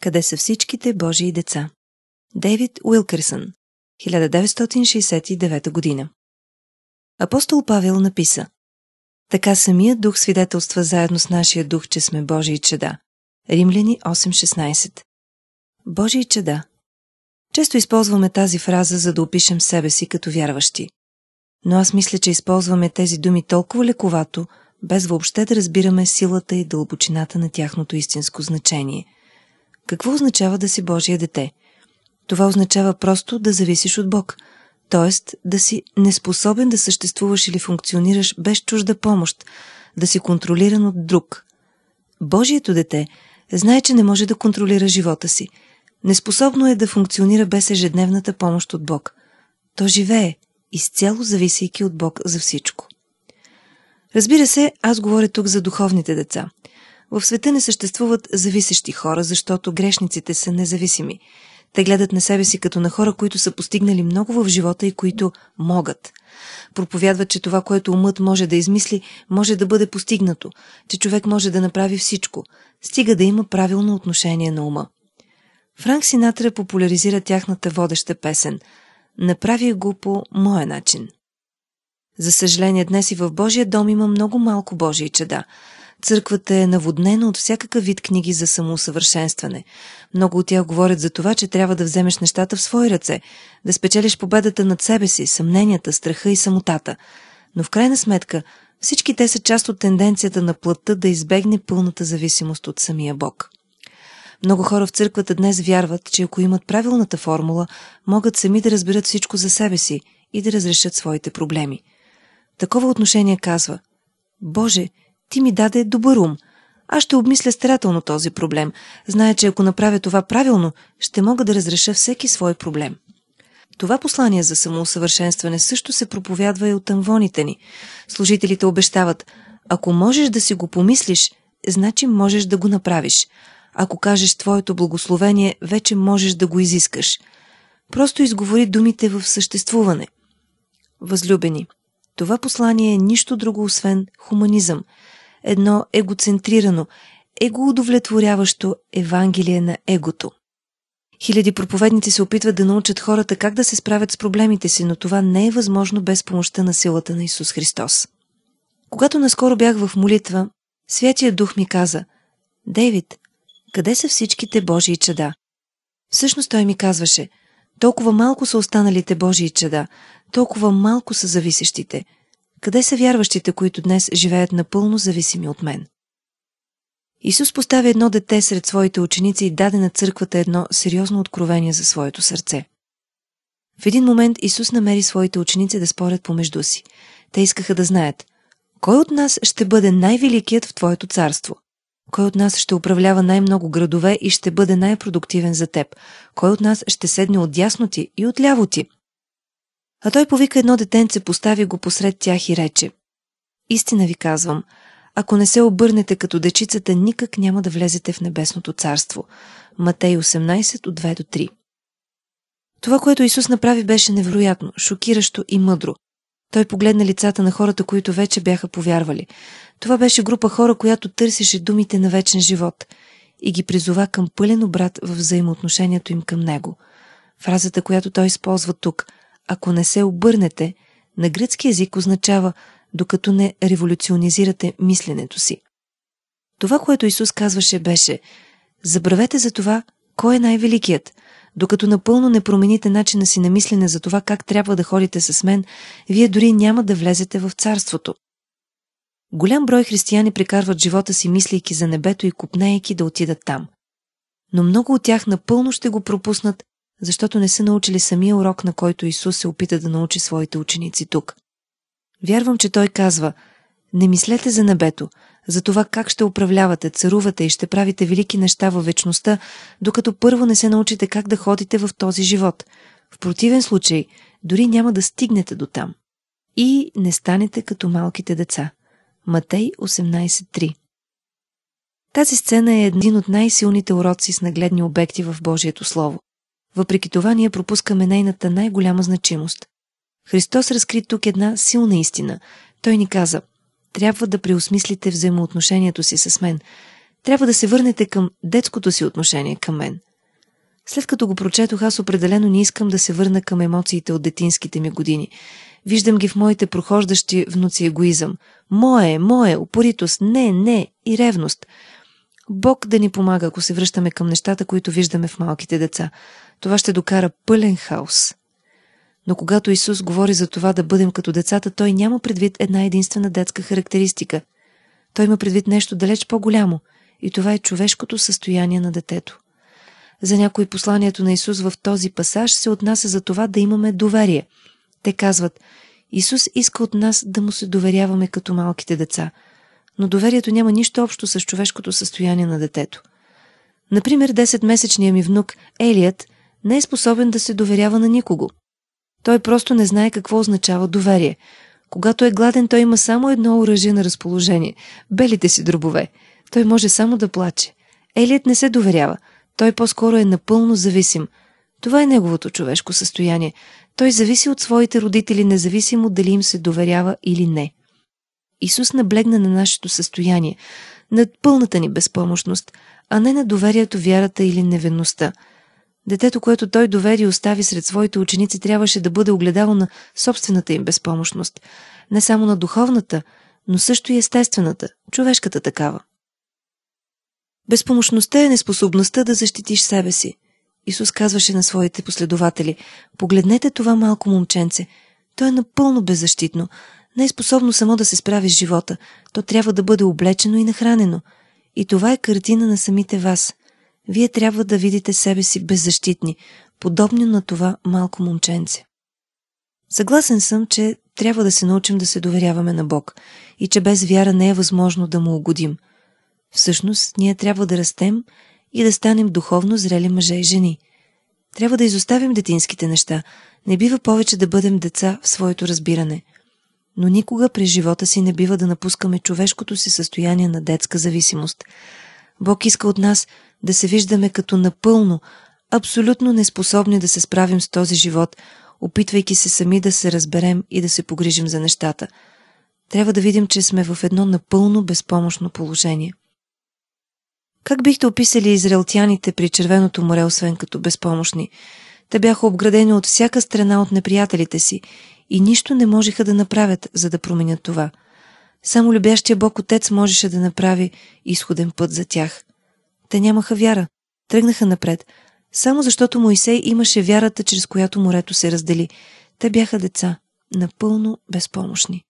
Къде са всичките Божии деца? Дейвид Уилкърсън, 1969 година. Апостол Павел написа Така самият дух свидетелства заедно с нашия дух, че сме Божии чеда. Римляни 8.16 Божии чеда Често използваме тази фраза, за да опишем себе си като вярващи. Но аз мисля, че използваме тези думи толкова лековато, без въобще да разбираме силата и дълбочината на тяхното истинско значение – какво означава да си Божие дете? Това означава просто да зависиш от Бог, т.е. да си неспособен да съществуваш или функционираш без чужда помощ, да си контролиран от друг. Божието дете знае, че не може да контролира живота си. Неспособно е да функционира без ежедневната помощ от Бог. То живее, изцяло зависейки от Бог за всичко. Разбира се, аз говоря тук за духовните деца – в света не съществуват зависещи хора, защото грешниците са независими. Те гледат на себе си като на хора, които са постигнали много в живота и които могат. Проповядват, че това, което умът може да измисли, може да бъде постигнато, че човек може да направи всичко, стига да има правилно отношение на ума. Франк Синатра популяризира тяхната водеща песен «Направи го по моя начин». За съжаление, днес и в Божия дом има много малко Божии чеда – Църквата е наводнена от всякакъв вид книги за самоусъвършенстване. Много от тях говорят за това, че трябва да вземеш нещата в свои ръце, да спечелиш победата над себе си, съмненията, страха и самотата. Но в крайна сметка всички те са част от тенденцията на плътта да избегне пълната зависимост от самия Бог. Много хора в църквата днес вярват, че ако имат правилната формула, могат сами да разберат всичко за себе си и да разрешат своите проблеми. Такова отношение казва Боже, ти ми даде добър ум. Аз ще обмисля старателно този проблем. Зная, че ако направя това правилно, ще мога да разреша всеки свой проблем. Това послание за самоусъвършенстване също се проповядва и от амвоните ни. Служителите обещават, ако можеш да си го помислиш, значи можеш да го направиш. Ако кажеш твоето благословение, вече можеш да го изискаш. Просто изговори думите в съществуване. Възлюбени, това послание е нищо друго освен хуманизъм – едно егоцентрирано, егоудовлетворяващо Евангелие на егото. Хиляди проповедници се опитват да научат хората как да се справят с проблемите си, но това не е възможно без помощта на силата на Исус Христос. Когато наскоро бях в молитва, Святия Дух ми каза «Дейвид, къде са всичките Божии чада?» Всъщност той ми казваше – толкова малко са останалите Божии чада, толкова малко са зависещите. Къде са вярващите, които днес живеят напълно зависими от мен? Исус поставя едно дете сред своите ученици и даде на църквата едно сериозно откровение за своето сърце. В един момент Исус намери своите ученици да спорят помежду си. Те искаха да знаят, кой от нас ще бъде най-великият в Твоето царство? Кой от нас ще управлява най-много градове и ще бъде най-продуктивен за теб? Кой от нас ще седне от дясно ти и от ляво ти? А той повика едно детенце, постави го посред тях и рече «Истина ви казвам, ако не се обърнете като дечицата, никак няма да влезете в небесното царство». Матей 18 от 2 до 3 Това, което Исус направи, беше невероятно, шокиращо и мъдро. Той погледна лицата на хората, които вече бяха повярвали. Това беше група хора, която търсеше думите на вечен живот и ги призова към пълен обрат в взаимоотношението им към него. Фразата, която той използва тук – ако не се обърнете, на гръцки език означава докато не революционизирате мисленето си. Това, което Исус казваше беше «Забравете за това, кой е най-великият. Докато напълно не промените начина си на мислене за това как трябва да ходите с мен, вие дори няма да влезете в царството». Голям брой християни прекарват живота си, мислейки за небето и купнейки да отидат там. Но много от тях напълно ще го пропуснат, защото не са научили самия урок, на който Исус се опита да научи своите ученици тук. Вярвам, че Той казва «Не мислете за небето, за това как ще управлявате, царувате и ще правите велики неща във вечността, докато първо не се научите как да ходите в този живот. В противен случай, дори няма да стигнете до там. И не станете като малките деца. Матей 18.3 Тази сцена е един от най-силните уроци с нагледни обекти в Божието Слово. Въпреки това ние пропускаме нейната най-голяма значимост. Христос разкри тук една силна истина. Той ни каза «Трябва да преосмислите взаимоотношението си с мен. Трябва да се върнете към детското си отношение към мен». След като го прочетох, аз определено не искам да се върна към емоциите от детинските ми години. Виждам ги в моите прохождащи внуци егоизъм. Мое, е, мое, е, упоритост, не, не и ревност. Бог да ни помага, ако се връщаме към нещата, които виждаме в малките деца това ще докара пълен хаос. Но когато Исус говори за това да бъдем като децата, той няма предвид една единствена детска характеристика. Той има предвид нещо далеч по-голямо и това е човешкото състояние на детето. За някои посланието на Исус в този пасаж се отнася за това да имаме доверие. Те казват, Исус иска от нас да му се доверяваме като малките деца, но доверието няма нищо общо с човешкото състояние на детето. Например, 10-месечният ми внук Елият не е способен да се доверява на никого. Той просто не знае какво означава доверие. Когато е гладен, той има само едно оръжие на разположение – белите си дробове. Той може само да плаче. Елият не се доверява. Той по-скоро е напълно зависим. Това е неговото човешко състояние. Той зависи от своите родители, независимо дали им се доверява или не. Исус наблегна на нашето състояние, над пълната ни безпомощност, а не на доверието, вярата или невинността – Детето, което той доведе и остави сред своите ученици, трябваше да бъде огледало на собствената им безпомощност. Не само на духовната, но също и естествената, човешката такава. Безпомощността е неспособността да защитиш себе си. Исус казваше на своите последователи, погледнете това малко момченце. То е напълно беззащитно. Не е способно само да се справи с живота. То трябва да бъде облечено и нахранено. И това е картина на самите вас – вие трябва да видите себе си беззащитни, подобни на това малко момченце. Съгласен съм, че трябва да се научим да се доверяваме на Бог и че без вяра не е възможно да му угодим. Всъщност, ние трябва да растем и да станем духовно зрели мъже и жени. Трябва да изоставим детинските неща. Не бива повече да бъдем деца в своето разбиране. Но никога през живота си не бива да напускаме човешкото си състояние на детска зависимост – Бог иска от нас да се виждаме като напълно, абсолютно неспособни да се справим с този живот, опитвайки се сами да се разберем и да се погрижим за нещата. Трябва да видим, че сме в едно напълно безпомощно положение. Как бихте описали израелтяните при Червеното море, освен като безпомощни? Те бяха обградени от всяка страна от неприятелите си и нищо не можеха да направят, за да променят това – само любящия Бог Отец можеше да направи изходен път за тях. Те нямаха вяра, тръгнаха напред, само защото Моисей имаше вярата, чрез която морето се раздели. Те бяха деца, напълно безпомощни.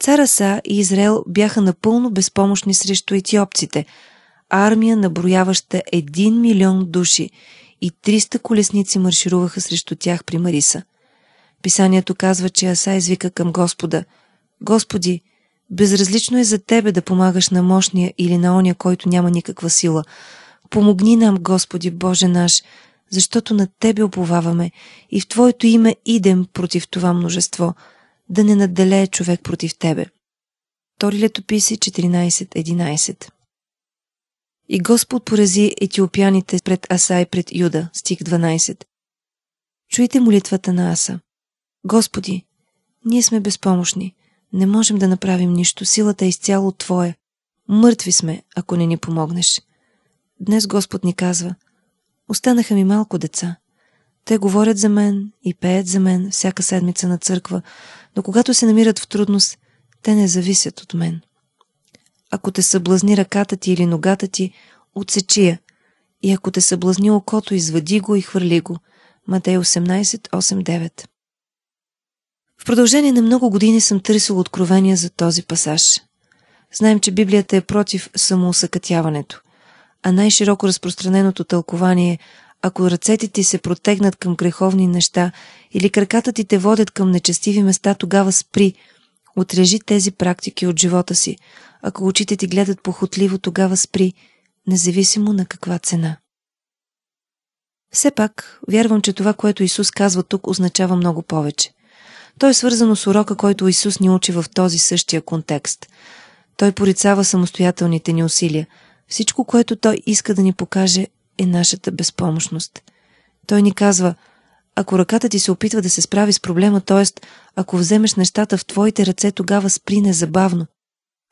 Цара Са и Израел бяха напълно безпомощни срещу етиопците, армия наброяваща 1 милион души и 300 колесници маршируваха срещу тях при Мариса. Писанието казва, че Аса извика към Господа – Господи, безразлично е за Тебе да помагаш на мощния или на оня, който няма никаква сила. Помогни нам, Господи Боже наш, защото на Тебе оповаваме и в Твоето име идем против това множество, да не надделее човек против Тебе. Тори летописи 14.11 И Господ порази етиопяните пред Аса и пред Юда, стих 12. Чуйте молитвата на Аса. Господи, ние сме безпомощни. Не можем да направим нищо. Силата е изцяло твоя. Мъртви сме, ако не ни помогнеш. Днес Господ ни казва. Останаха ми малко деца. Те говорят за мен и пеят за мен всяка седмица на църква, но когато се намират в трудност, те не зависят от мен. Ако те съблазни ръката ти или ногата ти, отсечи я. И ако те съблазни окото, извади го и хвърли го. Матей 18, 8, 9 в продължение на много години съм търсил откровения за този пасаж. Знаем, че Библията е против самоусъкътяването, а най-широко разпространеното тълкование е ако ръцете ти се протегнат към греховни неща или краката ти те водят към нечестиви места, тогава спри. Отрежи тези практики от живота си. Ако очите ти гледат похотливо, тогава спри, независимо на каква цена. Все пак, вярвам, че това, което Исус казва тук, означава много повече – то е свързано с урока, който Исус ни учи в този същия контекст. Той порицава самостоятелните ни усилия. Всичко, което Той иска да ни покаже, е нашата безпомощност. Той ни казва, ако ръката ти се опитва да се справи с проблема, т.е. ако вземеш нещата в твоите ръце, тогава спри незабавно.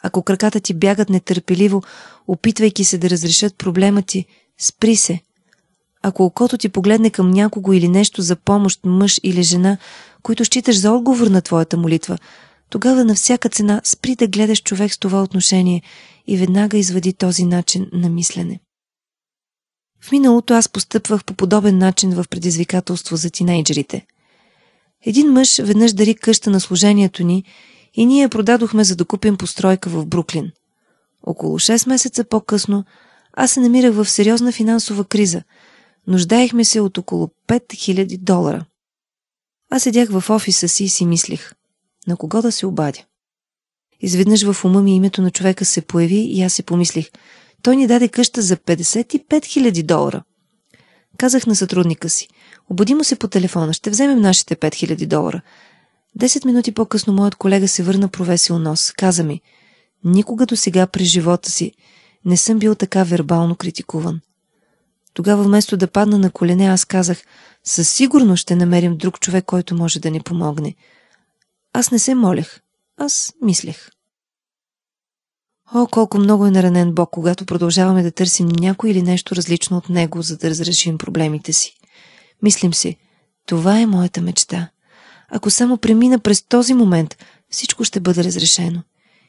Ако краката ти бягат нетърпеливо, опитвайки се да разрешат проблема ти, спри се. Ако окото ти погледне към някого или нещо за помощ, мъж или жена, които считаш за отговор на твоята молитва, тогава на всяка цена спри да гледаш човек с това отношение и веднага извади този начин на мислене. В миналото аз постъпвах по подобен начин в предизвикателство за тинейджерите. Един мъж веднъж дари къща на служението ни и ние я продадохме за да купим постройка в Бруклин. Около 6 месеца по-късно аз се намирах в сериозна финансова криза. Нуждаехме се от около 5000 долара. Аз седях в офиса си и си мислих. на кого да се обадя. Изведнъж в ума ми името на човека се появи и аз си помислих, той ни даде къща за 55 000 долара. Казах на сътрудника си, обади му се по телефона, ще вземем нашите 5000 долара. Десет минути по-късно моят колега се върна провесил нос. Каза ми, никога до сега през живота си не съм бил така вербално критикуван. Тогава вместо да падна на колене, аз казах, със сигурност ще намерим друг човек, който може да ни помогне. Аз не се молех, аз мислех. О, колко много е наранен Бог, когато продължаваме да търсим някой или нещо различно от Него, за да разрешим проблемите си. Мислим си, това е моята мечта. Ако само премина през този момент, всичко ще бъде разрешено.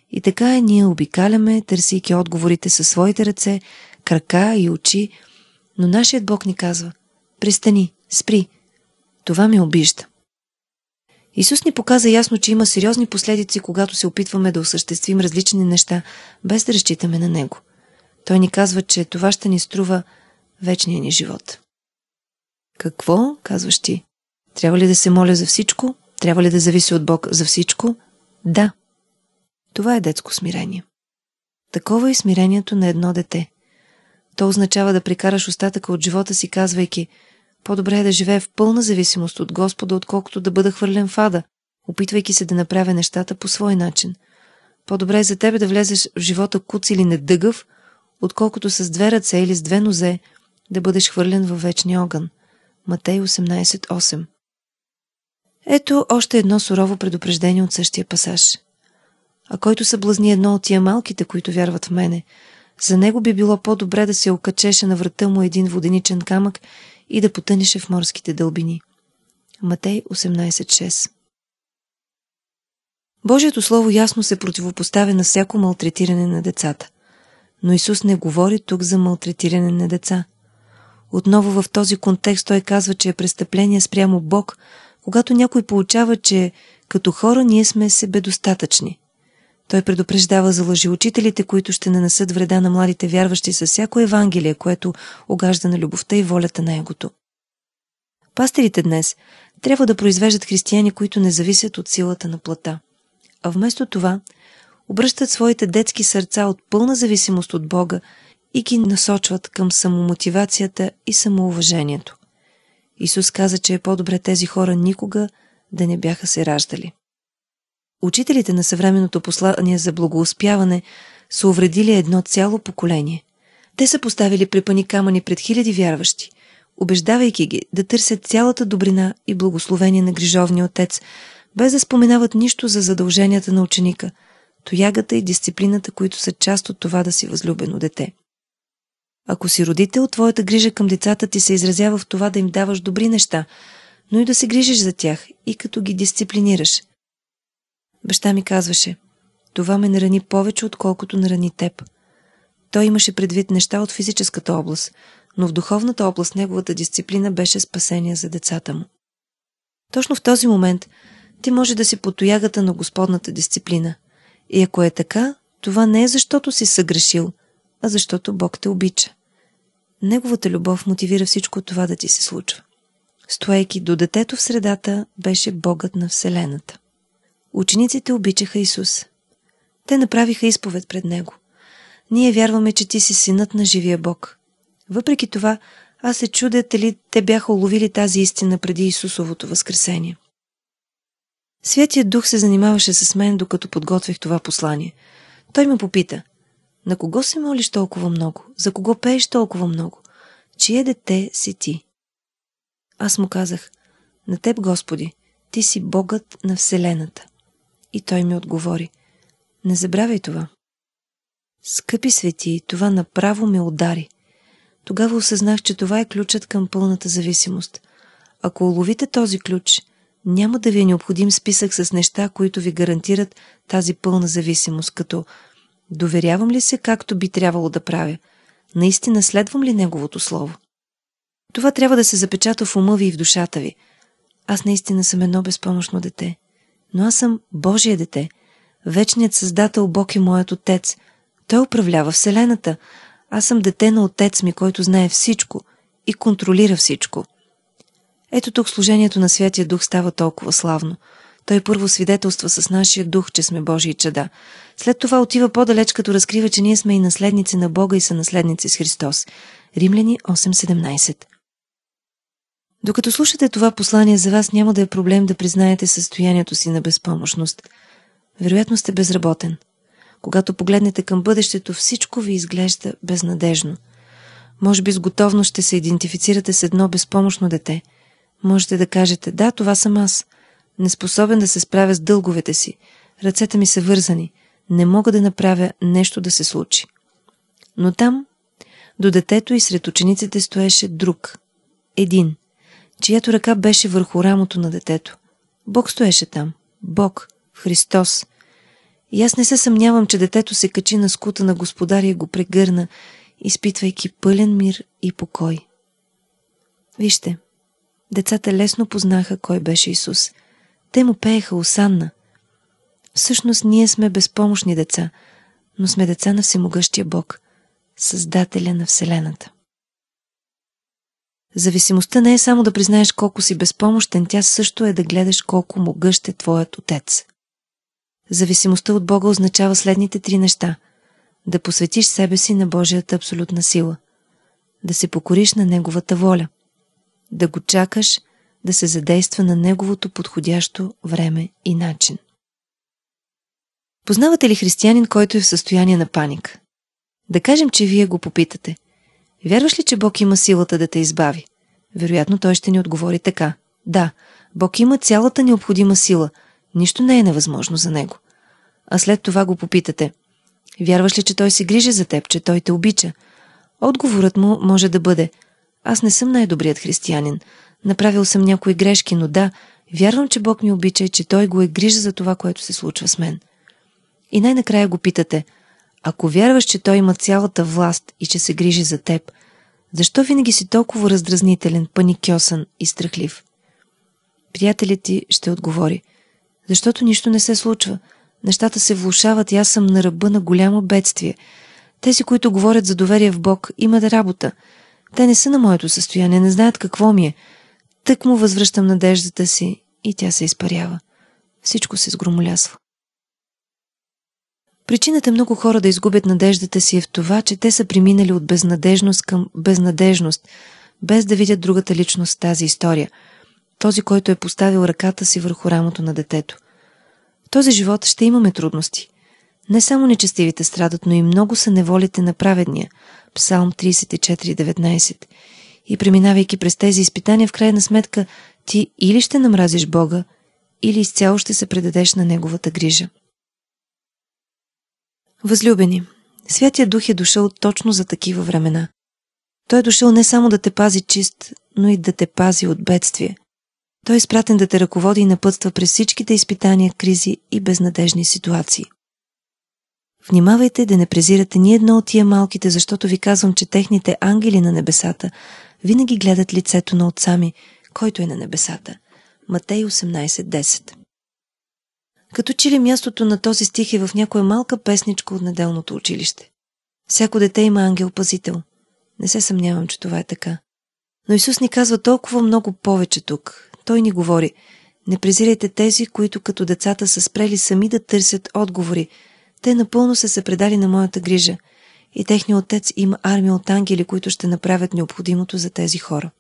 И така ние обикаляме, търсейки отговорите със своите ръце, крака и очи, но нашият Бог ни казва «Престани, спри, това ме обижда». Исус ни показа ясно, че има сериозни последици, когато се опитваме да осъществим различни неща, без да разчитаме на Него. Той ни казва, че това ще ни струва вечния ни живот. Какво, казваш ти? Трябва ли да се моля за всичко? Трябва ли да зависи от Бог за всичко? Да. Това е детско смирение. Такова е смирението на едно дете. То означава да прикараш остатъка от живота си, казвайки «По-добре е да живее в пълна зависимост от Господа, отколкото да бъда хвърлен в ада, опитвайки се да направя нещата по свой начин. По-добре е за тебе да влезеш в живота куц или недъгъв, отколкото с две ръце или с две нозе да бъдеш хвърлен във вечния огън». Матей 18.8 Ето още едно сурово предупреждение от същия пасаж. А който съблазни едно от тия малките, които вярват в мене, за него би било по-добре да се окачеше на врата му един воденичен камък и да потънеше в морските дълбини. Матей 18.6 Божието Слово ясно се противопоставя на всяко малтретиране на децата. Но Исус не говори тук за малтретиране на деца. Отново в този контекст той казва, че е престъпление спрямо Бог, когато някой получава, че като хора ние сме себедостатъчни – той предупреждава за лъжеучителите, които ще нанесат вреда на младите вярващи със всяко Евангелие, което огажда на любовта и волята на егото. Пастерите днес трябва да произвеждат християни, които не зависят от силата на плата. А вместо това обръщат своите детски сърца от пълна зависимост от Бога и ги насочват към самомотивацията и самоуважението. Исус каза, че е по-добре тези хора никога да не бяха се раждали. Учителите на съвременното послание за благоуспяване са увредили едно цяло поколение. Те са поставили препани камъни пред хиляди вярващи, убеждавайки ги да търсят цялата добрина и благословение на грижовния отец, без да споменават нищо за задълженията на ученика, тоягата и дисциплината, които са част от това да си възлюбено дете. Ако си родител, твоята грижа към децата ти се изразява в това да им даваш добри неща, но и да се грижиш за тях и като ги дисциплинираш – Баща ми казваше, това ме нарани повече, отколкото нарани теб. Той имаше предвид неща от физическата област, но в духовната област неговата дисциплина беше спасение за децата му. Точно в този момент ти може да си потоягата на Господната дисциплина. И ако е така, това не е защото си съгрешил, а защото Бог те обича. Неговата любов мотивира всичко това да ти се случва. Стоейки до детето в средата, беше Богът на Вселената. Учениците обичаха Исус. Те направиха изповед пред Него. Ние вярваме, че ти си синът на живия Бог. Въпреки това, аз се чудя дали те бяха уловили тази истина преди Исусовото възкресение. Святият Дух се занимаваше с мен, докато подготвих това послание. Той ме попита, на кого се молиш толкова много? За кого пееш толкова много? Чие дете си ти? Аз му казах, на теб, Господи, ти си Богът на Вселената и той ми отговори. Не забравяй това. Скъпи свети, това направо ме удари. Тогава осъзнах, че това е ключът към пълната зависимост. Ако уловите този ключ, няма да ви е необходим списък с неща, които ви гарантират тази пълна зависимост, като доверявам ли се както би трябвало да правя, наистина следвам ли неговото слово. Това трябва да се запечата в ума ви и в душата ви. Аз наистина съм едно безпомощно дете но аз съм Божия дете. Вечният Създател Бог е моят Отец. Той управлява Вселената. Аз съм дете на Отец ми, който знае всичко и контролира всичко. Ето тук служението на Святия Дух става толкова славно. Той първо свидетелства с нашия дух, че сме Божии чада. След това отива по-далеч, като разкрива, че ние сме и наследници на Бога и са наследници с Христос. Римляни 8.17 докато слушате това послание за вас, няма да е проблем да признаете състоянието си на безпомощност. Вероятно сте безработен. Когато погледнете към бъдещето, всичко ви изглежда безнадежно. Може би с готовност ще се идентифицирате с едно безпомощно дете. Можете да кажете, да, това съм аз. Неспособен да се справя с дълговете си. Ръцете ми са вързани. Не мога да направя нещо да се случи. Но там, до детето и сред учениците стоеше друг. Един – чиято ръка беше върху рамото на детето. Бог стоеше там. Бог. Христос. И аз не се съмнявам, че детето се качи на скута на господаря и го прегърна, изпитвайки пълен мир и покой. Вижте, децата лесно познаха кой беше Исус. Те му пееха осанна. Всъщност ние сме безпомощни деца, но сме деца на всемогъщия Бог, Създателя на Вселената. Зависимостта не е само да признаеш колко си безпомощен, тя също е да гледаш колко могъщ е твоят отец. Зависимостта от Бога означава следните три неща. Да посветиш себе си на Божията абсолютна сила. Да се покориш на Неговата воля. Да го чакаш да се задейства на Неговото подходящо време и начин. Познавате ли християнин, който е в състояние на паника? Да кажем, че вие го попитате. Вярваш ли, че Бог има силата да те избави? Вероятно той ще ни отговори така. Да, Бог има цялата необходима сила. Нищо не е невъзможно за него. А след това го попитате. Вярваш ли, че той се грижи за теб, че той те обича? Отговорът му може да бъде. Аз не съм най-добрият християнин. Направил съм някои грешки, но да, вярвам, че Бог ми обича и че той го е грижа за това, което се случва с мен. И най-накрая го питате – ако вярваш, че той има цялата власт и че се грижи за теб, защо винаги си толкова раздразнителен, паникьосан и страхлив? Приятелят ти ще отговори. Защото нищо не се случва. Нещата се влушават и аз съм на ръба на голямо бедствие. Тези, които говорят за доверие в Бог, имат работа. Те не са на моето състояние, не знаят какво ми е. Тък му възвръщам надеждата си и тя се изпарява. Всичко се сгромолясва. Причината много хора да изгубят надеждата си е в това, че те са преминали от безнадежност към безнадежност, без да видят другата личност тази история, този, който е поставил ръката си върху рамото на детето. В този живот ще имаме трудности. Не само нечестивите страдат, но и много са неволите на праведния. Псалм 34.19 И преминавайки през тези изпитания, в крайна сметка, ти или ще намразиш Бога, или изцяло ще се предадеш на Неговата грижа. Възлюбени, Святия Дух е дошъл точно за такива времена. Той е дошъл не само да те пази чист, но и да те пази от бедствие. Той е изпратен да те ръководи и напътства през всичките изпитания, кризи и безнадежни ситуации. Внимавайте да не презирате ни едно от тия малките, защото ви казвам, че техните ангели на небесата винаги гледат лицето на отцами, който е на небесата. Матей 18.10 като че ли мястото на този стих е в някоя малка песничка от неделното училище. Всяко дете има ангел-пазител. Не се съмнявам, че това е така. Но Исус ни казва толкова много повече тук. Той ни говори «Не презирайте тези, които като децата са спрели сами да търсят отговори. Те напълно са се предали на моята грижа. И техният отец има армия от ангели, които ще направят необходимото за тези хора».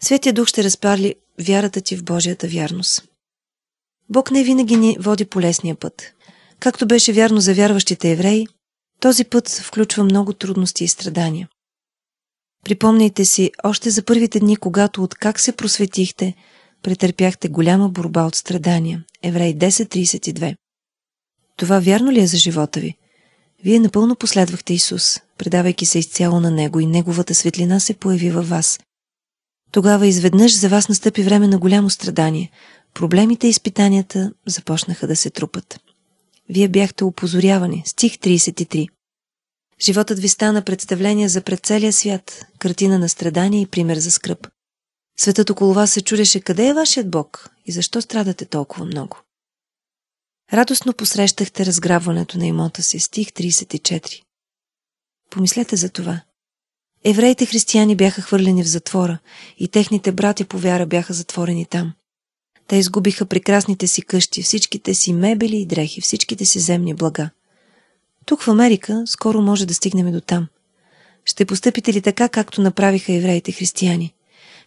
Светия Дух ще разпарли вярата ти в Божията вярност. Бог не винаги ни води по лесния път. Както беше вярно за вярващите евреи, този път включва много трудности и страдания. Припомняйте си, още за първите дни, когато от как се просветихте, претърпяхте голяма борба от страдания. Еврей 10.32 Това вярно ли е за живота ви? Вие напълно последвахте Исус, предавайки се изцяло на Него и Неговата светлина се появи във вас. Тогава изведнъж за вас настъпи време на голямо страдание – Проблемите и изпитанията започнаха да се трупат. Вие бяхте опозорявани. Стих 33. Животът ви стана представление за пред целия свят, картина на страдания и пример за скръп. Светът около вас се чудеше къде е вашият Бог и защо страдате толкова много. Радостно посрещахте разграбването на имота си. Стих 34. Помислете за това. Евреите християни бяха хвърлени в затвора и техните братя по вяра бяха затворени там – те изгубиха прекрасните си къщи, всичките си мебели и дрехи, всичките си земни блага. Тук в Америка скоро може да стигнем до там. Ще постъпите ли така, както направиха евреите християни?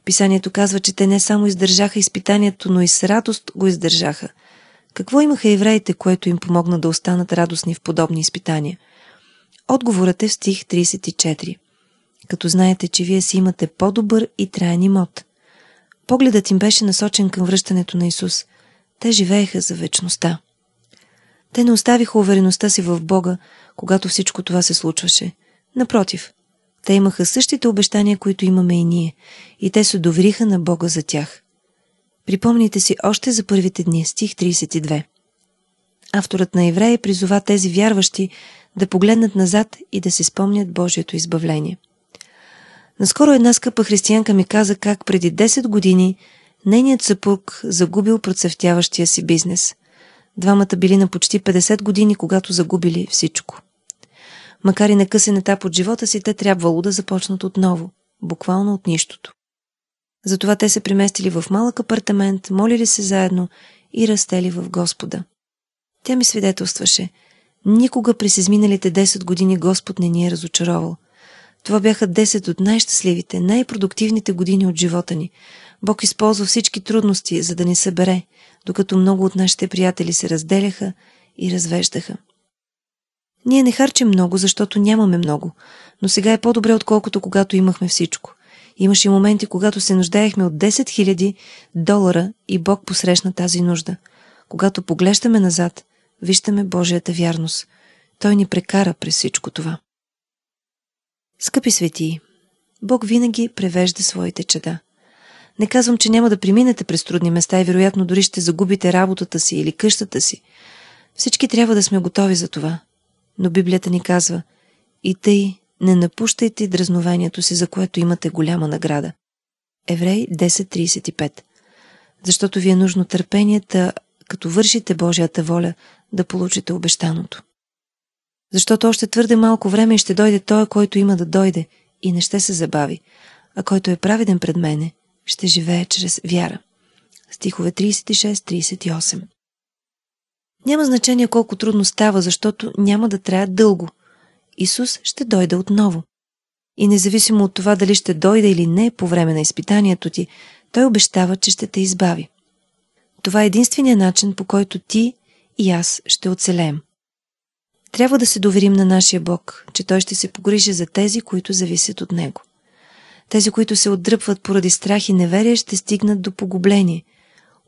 Писанието казва, че те не само издържаха изпитанието, но и с радост го издържаха. Какво имаха евреите, което им помогна да останат радостни в подобни изпитания? Отговорът е в стих 34. Като знаете, че вие си имате по-добър и траен имот – Погледът им беше насочен към връщането на Исус. Те живееха за вечността. Те не оставиха увереността си в Бога, когато всичко това се случваше. Напротив, те имаха същите обещания, които имаме и ние, и те се довериха на Бога за тях. Припомните си още за първите дни, стих 32. Авторът на Еврея призова тези вярващи да погледнат назад и да се спомнят Божието избавление – Наскоро една скъпа християнка ми каза как преди 10 години нейният съпруг загубил процъфтяващия си бизнес. Двамата били на почти 50 години, когато загубили всичко. Макар и на късен етап от живота си, те трябвало да започнат отново, буквално от нищото. Затова те се приместили в малък апартамент, молили се заедно и растели в Господа. Тя ми свидетелстваше. Никога през изминалите 10 години Господ не ни е разочаровал – това бяха 10 от най-щастливите, най-продуктивните години от живота ни. Бог използва всички трудности, за да ни събере, докато много от нашите приятели се разделяха и развеждаха. Ние не харчим много, защото нямаме много, но сега е по-добре, отколкото когато имахме всичко. Имаше моменти, когато се нуждаехме от 10 000 долара и Бог посрещна тази нужда. Когато поглеждаме назад, виждаме Божията вярност. Той ни прекара през всичко това. Скъпи светии, Бог винаги превежда своите чеда. Не казвам, че няма да преминете през трудни места и вероятно дори ще загубите работата си или къщата си. Всички трябва да сме готови за това. Но Библията ни казва «И тъй не напущайте дразнованието си, за което имате голяма награда». Еврей 10.35 Защото ви е нужно търпенията, като вършите Божията воля, да получите обещаното защото още твърде малко време ще дойде той, който има да дойде и не ще се забави, а който е праведен пред мене, ще живее чрез вяра. Стихове 36-38 Няма значение колко трудно става, защото няма да трябва дълго. Исус ще дойде отново. И независимо от това дали ще дойде или не по време на изпитанието ти, той обещава, че ще те избави. Това е единствения начин, по който ти и аз ще оцелеем. Трябва да се доверим на нашия Бог, че Той ще се погрижи за тези, които зависят от Него. Тези, които се отдръпват поради страх и неверие, ще стигнат до погубление.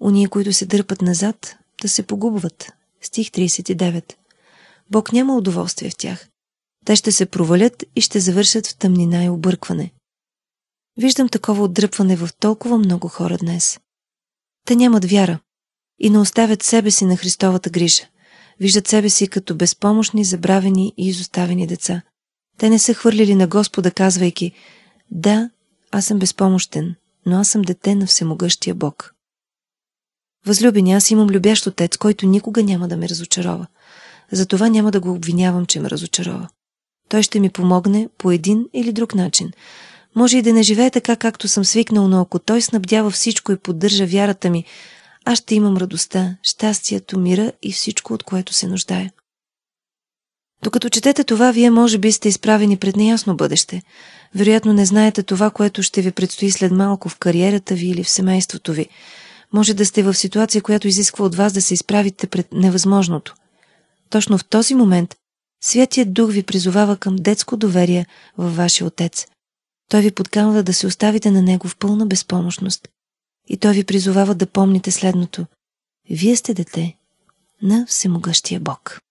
Оние, които се дърпат назад, да се погубват. Стих 39. Бог няма удоволствие в тях. Те ще се провалят и ще завършат в тъмнина и объркване. Виждам такова отдръпване в толкова много хора днес. Те нямат вяра и не оставят себе си на Христовата грижа – виждат себе си като безпомощни, забравени и изоставени деца. Те не са хвърлили на Господа, казвайки «Да, аз съм безпомощен, но аз съм дете на всемогъщия Бог». Възлюбени, аз имам любящ отец, който никога няма да ме разочарова. Затова няма да го обвинявам, че ме разочарова. Той ще ми помогне по един или друг начин. Може и да не живее така, както съм свикнал, но ако той снабдява всичко и поддържа вярата ми, аз ще имам радостта, щастието, мира и всичко, от което се нуждая. Докато четете това, вие може би сте изправени пред неясно бъдеще. Вероятно не знаете това, което ще ви предстои след малко в кариерата ви или в семейството ви. Може да сте в ситуация, която изисква от вас да се изправите пред невъзможното. Точно в този момент Святият Дух ви призовава към детско доверие във вашия Отец. Той ви подкамва да се оставите на Него в пълна безпомощност – и той ви призовава да помните следното. Вие сте дете на всемогъщия Бог.